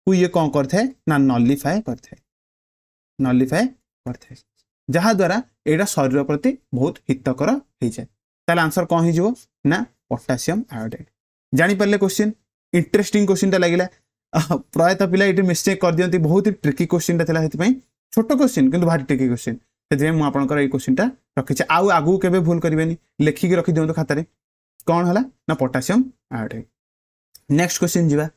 को ये कौन कर नलीफाए कर नलीफाए कर जहाद्वारा यहाँ शरीर प्रति बहुत हितकर हो जाए तो आंसर कौन हो पोटासीयम आयोडाइड जापारे क्वेश्चन ইন্টরেষ্টিং কোশ্চিনটা লাগিলা ପ୍ରାୟତଃ ପିଲା ଏଠି ମିଷ୍ଟେକ୍ କରିଦିଅନ୍ତି ବହୁତ ଟ୍ରିକି କୋଶ୍ଚିନ୍ଟା ଥିଲା ସେଥିପାଇଁ ଛୋଟ କୋଶ୍ଚିନ୍ କିନ୍ତୁ ଭାରି ଟ୍ରିକି କୋଶ୍ଚିନ୍ ସେଥିପାଇଁ ମୁଁ ଆପଣଙ୍କର ଏଇ କୋଶ୍ଚିନ୍ଟା ରଖିଛି ଆଉ ଆଗକୁ କେବେ ଭୁଲ କରିବେନି ଲେଖିକି ରଖିଦିଅନ୍ତୁ ଖାତାରେ କ'ଣ ହେଲା ନା ପଟାସିୟମ୍ ଆୟୋଡାଇନ୍ ନେକ୍ସଟ କୋଶ୍ଚିନ୍ ଯିବା